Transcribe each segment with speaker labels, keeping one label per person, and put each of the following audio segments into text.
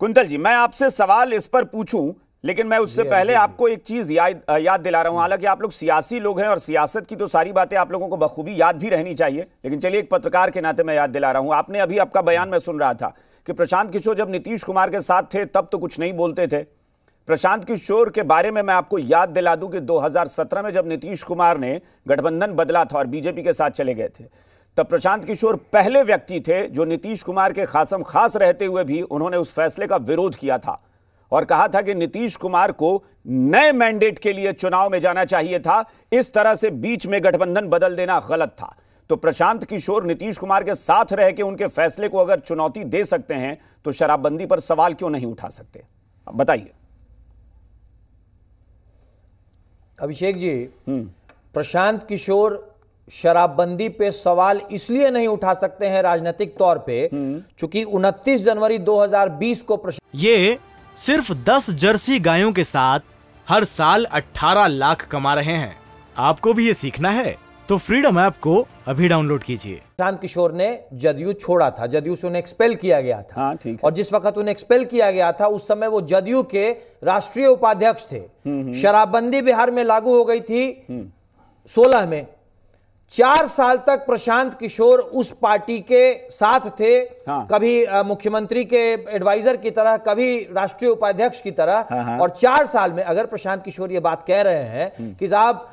Speaker 1: Quintal जी मैं आपसे सवाल इस पर पूछूं लेकिन मैं उससे हाँ, पहले आपको एक चीज याद याद दिला रहा हूं हालांकि आप लोग सियासी लोग हैं और सियासत की तो सारी बातें आप लोगों को बखूबी याद भी रहनी चाहिए लेकिन चलिए एक पत्रकार के नाते मैं याद दिला रहा हूं आपने अभी आपका बयान मैं सुन रहा था कि प्रशांत किशोर जब नीतीश कुमार के साथ थे तब तो कुछ नहीं बोलते थे प्रशांत किशोर के बारे में मैं आपको याद दिला दूं कि 2017 में जब नीतीश कुमार ने गठबंधन बदला था और बीजेपी के साथ चले गए थे तब प्रशांत किशोर पहले व्यक्ति थे जो नीतीश कुमार के खासम खास रहते हुए भी उन्होंने उस फैसले का विरोध किया था और कहा था कि नीतीश कुमार को नए मैंडेट के लिए चुनाव में जाना चाहिए था इस तरह से बीच में गठबंधन बदल देना गलत था तो प्रशांत किशोर नीतीश कुमार के साथ रह के उनके फैसले को अगर चुनौती दे सकते हैं तो शराबबंदी पर सवाल
Speaker 2: क्यों नहीं उठा सकते बताइए अभिषेक जी हम्म। प्रशांत किशोर शराबबंदी पे सवाल इसलिए नहीं उठा सकते हैं राजनीतिक तौर पे चूंकि 29 जनवरी 2020 को प्रश्न ये सिर्फ 10 जर्सी गायों के साथ हर साल 18 लाख कमा रहे हैं आपको भी ये सीखना है तो फ्रीडम ऐप को अभी डाउनलोड कीजिए प्रशांत किशोर ने जदयू छोड़ा था जदयू से उन्हें एक्सपेल किया गया था हाँ, ठीक और जिस वक्त उन्हें एक्सपेल किया गया था उस समय वो जदयू के राष्ट्रीय उपाध्यक्ष थे हम्म, हम्म। शराबबंदी बिहार में लागू हो गई थी हम्म। सोलह में चार साल तक प्रशांत किशोर उस पार्टी के साथ थे हाँ। कभी मुख्यमंत्री के एडवाइजर की तरह कभी राष्ट्रीय उपाध्यक्ष की तरह हाँ, हाँ। और चार साल में अगर प्रशांत किशोर ये बात कह रहे हैं हम्म। कि साहब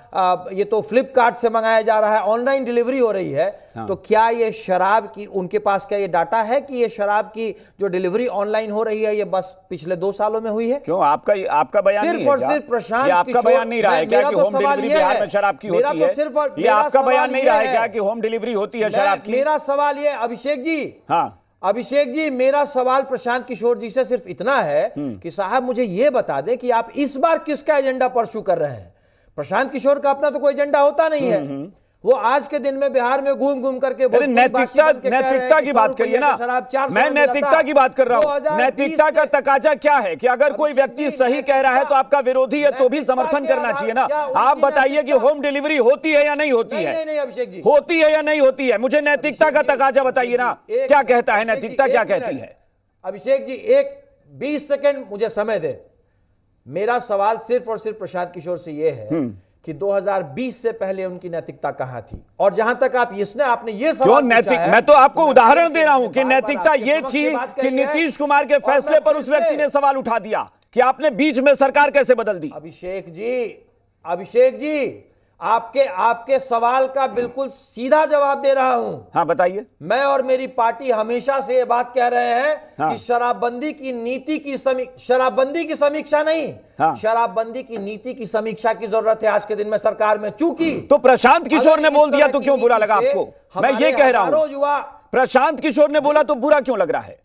Speaker 2: ये तो फ्लिपकार्ट से मंगाया जा रहा है ऑनलाइन डिलीवरी हो रही है हाँ। तो क्या ये शराब की उनके पास क्या ये डाटा है कि ये शराब की जो डिलीवरी ऑनलाइन हो रही है ये बस पिछले दो सालों में हुई है क्यों आपका आपका बयान सिर्फ और सिर्फ प्रशांत आपका बयान नहीं रहा है क्या तो होम
Speaker 1: डिलीवरी शराब की होती तो है सिर्फ और आपका बयान नहीं रहा है क्या होम डिलीवरी होती है शराब की मेरा
Speaker 2: सवाल ये अभिषेक जी हाँ अभिषेक जी मेरा सवाल प्रशांत किशोर जी से सिर्फ इतना है हम्म। कि साहब मुझे ये बता दें कि आप इस बार किसका एजेंडा परसू कर रहे हैं प्रशांत किशोर का अपना तो कोई एजेंडा होता नहीं है हम्म, हम्म। वो आज के दिन में बिहार में घूम घूम करके नैतिकता नैतिकता की बात करिए ना मैं नैतिकता की बात कर रहा हूँ नैतिकता
Speaker 1: का तकाजा क्या है कि अगर कोई व्यक्ति सही कह रहा है तो आपका विरोधी है तो भी समर्थन करना चाहिए ना आप बताइए कि होम डिलीवरी होती है या नहीं होती है होती है या नहीं होती है मुझे
Speaker 2: नैतिकता का तकाजा बताइए ना क्या कहता है नैतिकता क्या कहती है अभिषेक जी एक बीस सेकेंड मुझे समय दे मेरा सवाल सिर्फ और सिर्फ प्रशांत किशोर से यह है हम्म। कि 2020 से पहले उनकी नैतिकता कहां थी और जहां तक आप इसने आपने ये सवाल नैतिक मैं तो आपको तो उदाहरण दे रहा हूं कि नैतिकता ये थी कि नीतीश कुमार के फैसले पर उस व्यक्ति ने सवाल उठा दिया कि आपने बीच में सरकार कैसे बदल दी अभिषेक जी अभिषेक जी आपके आपके सवाल का बिल्कुल सीधा जवाब दे रहा हूं हाँ बताइए मैं और मेरी पार्टी हमेशा से ये बात कह रहे हैं हाँ। कि शराबबंदी की नीति की शराबबंदी की समीक्षा नहीं हाँ। शराबबंदी की नीति की समीक्षा की जरूरत है आज के दिन में सरकार में चूंकि तो प्रशांत किशोर ने बोल दिया तो क्यों बुरा लगा आपको मैं ये कह रहा हूं युवा
Speaker 1: प्रशांत किशोर ने बोला तो बुरा क्यों लग रहा है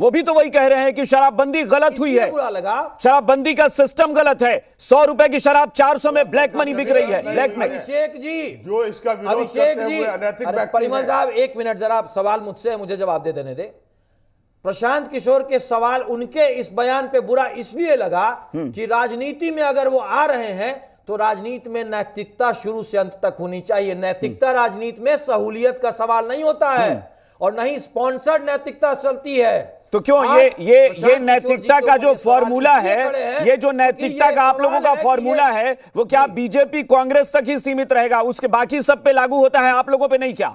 Speaker 1: वो भी तो वही कह रहे हैं कि शराबबंदी गलत हुई है बुरा लगा शराबबंदी का सिस्टम गलत है सौ रुपए की शराब चार सौ में ब्लैक मनी बिक रही है ब्लैक मनी
Speaker 3: अभिषेक जी जो इसका अभिषेक जी परिमल साहब
Speaker 2: एक मिनट जरा आप सवाल मुझसे मुझे जवाब दे देने दे प्रशांत किशोर के सवाल उनके इस बयान पे बुरा इसलिए लगा हम्म। कि राजनीति में अगर वो आ रहे हैं तो राजनीति में नैतिकता शुरू से अंत तक होनी चाहिए नैतिकता हम्म। राजनीति में सहूलियत का सवाल नहीं होता है हम्म। और नहीं स्पॉन्सर्ड नैतिकता चलती है तो क्यों हाँ, ये ये ये
Speaker 1: नैतिकता का जो फॉर्मूला है ये जो नैतिकता का आप लोगों का फॉर्मूला है वो क्या बीजेपी कांग्रेस तक ही सीमित रहेगा उसके बाकी सब पे लागू होता है आप लोगों पे नहीं क्या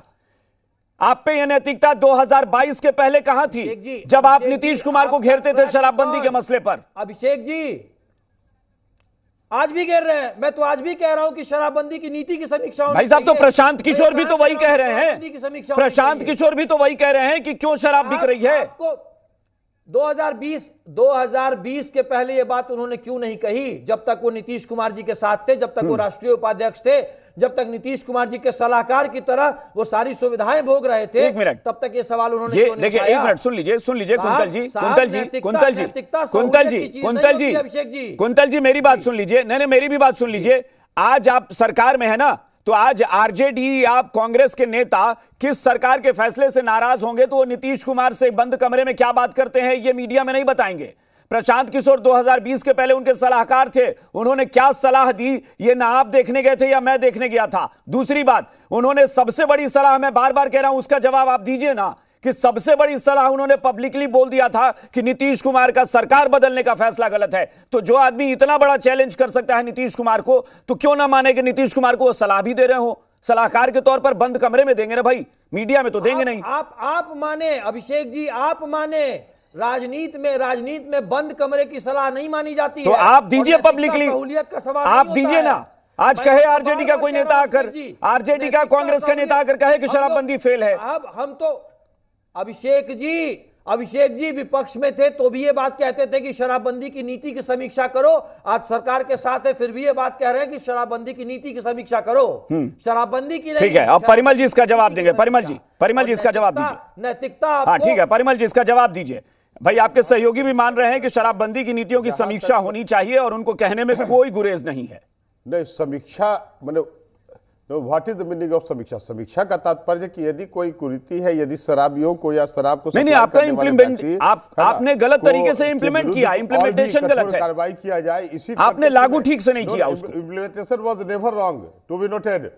Speaker 1: आप पे यह नैतिकता 2022 के पहले कहां थी जब आप नीतीश कुमार को घेरते थे
Speaker 2: शराबबंदी के मसले पर अभिषेक जी आज भी घेर रहे हैं मैं तो आज भी कह रहा हूं कि शराबबंदी की नीति की समीक्षा भाई साहब तो प्रशांत किशोर भी तो वही कह रहे हैं प्रशांत
Speaker 1: किशोर भी तो वही कह रहे हैं कि क्यों शराब बिक रही है
Speaker 2: 2020 2020 के पहले ये बात उन्होंने क्यों नहीं कही जब तक वो नीतीश कुमार जी के साथ थे जब तक वो हम्म। राष्ट्रीय उपाध्यक्ष थे जब तक नीतीश कुमार जी के सलाहकार की तरह वो सारी सुविधाएं भोग रहे थे एक मिनट तब तक ये सवाल उन्होंने देखिए एक मिनट
Speaker 1: सुन लीजिए सुन लीजिए कुंतल जी कुंतल जी कुंतल जी कुंतल जी कुंतल जी कुंतल जी मेरी बात सुन लीजिए नहीं नहीं मेरी भी बात सुन लीजिए आज आप सरकार में है ना तो आज आरजेडी या कांग्रेस के नेता किस सरकार के फैसले से नाराज होंगे तो वो नीतीश कुमार से बंद कमरे में क्या बात करते हैं ये मीडिया में नहीं बताएंगे प्रशांत किशोर 2020 के पहले उनके सलाहकार थे उन्होंने क्या सलाह दी ये ना आप देखने गए थे या मैं देखने गया था दूसरी बात उन्होंने सबसे बड़ी सलाह मैं बार बार कह रहा हूं उसका जवाब आप दीजिए ना कि सबसे बड़ी सलाह उन्होंने पब्लिकली बोल दिया था कि नीतीश कुमार का सरकार बदलने का फैसला गलत है तो जो आदमी इतना बड़ा चैलेंज कर सकता है नीतीश कुमार को तो क्यों ना माने कि नीतीश कुमार को सलाह भी दे रहे हो सलाहकार के तौर पर बंद कमरे में देंगे ना भाई मीडिया में तो देंगे आप, नहीं
Speaker 2: आप आप माने अभिषेक जी आप माने राजनीति में राजनीति में बंद कमरे की सलाह नहीं मानी जाती तो है। आप दीजिए पब्लिकली सहूलियत का सवाल आप
Speaker 1: दीजिए ना आज कहे आरजेडी का कोई नेता आकर आरजेडी का कांग्रेस का नेता आकर कहे कि शराबबंदी तो- फेल है
Speaker 2: अब हम तो अभिषेक जी अभिषेक जी विपक्ष में थे तो भी ये बात कहते थे कि शराबबंदी की नीति की समीक्षा करो आज सरकार के साथ है फिर भी ये बात कह रहे हैं कि शराबबंदी की नीति की समीक्षा करो हम्म। शराबबंदी की ठीक है अब परिमल
Speaker 1: जी इसका जवाब देंगे परिमल जी परिमल जी इसका जवाब दीजिए
Speaker 2: नैतिकता हाँ ठीक है
Speaker 1: परिमल जी इसका जवाब दीजिए भाई आपके सहयोगी भी मान रहे हैं कि शराबबंदी की नीतियों की समीक्षा होनी चाहिए और उनको कहने में कोई गुरेज नहीं है
Speaker 3: नहीं समीक्षा मतलब तो what is the meaning of समीक्षा समीक्षा का तात्पर्य कि यदि कोई कुरीति है यदि शराबियों को या शराब को नहीं आपका इम्प्लीमेंट आप आपने गलत तरीके से इम्प्लीमेंट किया इम्प्लीमेंटेशन गलत है कार्रवाई किया जाए इसी आपने लागू ठीक से नहीं किया उसको implementation was never wrong to be noted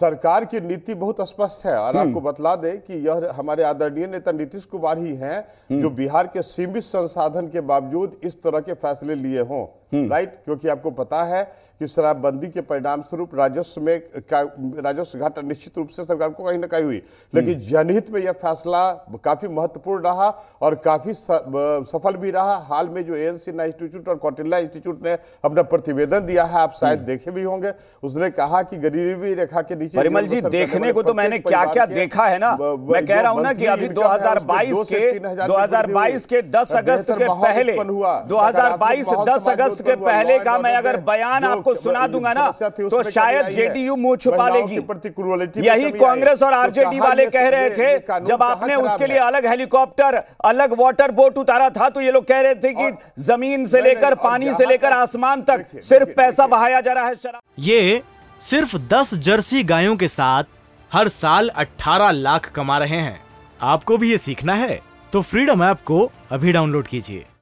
Speaker 3: सरकार की नीति बहुत स्पष्ट है और हम्म। आपको बतला दें कि यह हमारे आदरणीय नेता नीतीश कुमार ही हैं हम्म। जो बिहार के सीमित संसाधन के बावजूद इस तरह के फैसले लिए हों राइट हम्म। क्योंकि आपको पता है कि शराबबंदी के परिणाम स्वरूप राजस्व में राजस्व घाटा निश्चित रूप से सरकार को कहीं ना कहीं हुई लेकिन हम्म। जनहित में यह फैसला काफी महत्वपूर्ण रहा और काफी सफल भी रहा हाल में जो एन इंस्टीट्यूट और कौटिल्ला इंस्टीट्यूट ने अपना प्रतिवेदन दिया है आप शायद हम्म। देखे भी होंगे उसने कहा कि गरीबी रेखा के नीचे परिमल जी देखने को तो मैंने क्या क्या देखा है ना मैं कह रहा हूं ना कि अभी 2022 के 2022 के 10 अगस्त के पहले 2022 10 अगस्त के पहले का मैं अगर बयान आप आपको सुना दूंगा ना तो शायद जेडीयू मुंह छुपा लेगी यही कांग्रेस और तो आरजेडी वाले कह रहे थे जब आपने उसके लिए अलग
Speaker 1: हेलीकॉप्टर अलग वाटर बोट उतारा था तो ये लोग कह रहे थे कि जमीन से लेकर पानी से लेकर आसमान तक सिर्फ पैसा बहाया जा रहा है शराब
Speaker 2: ये सिर्फ दस जर्सी गायों के साथ हर साल अठारह लाख कमा रहे हैं आपको भी ये सीखना है तो फ्रीडम ऐप को अभी डाउनलोड कीजिए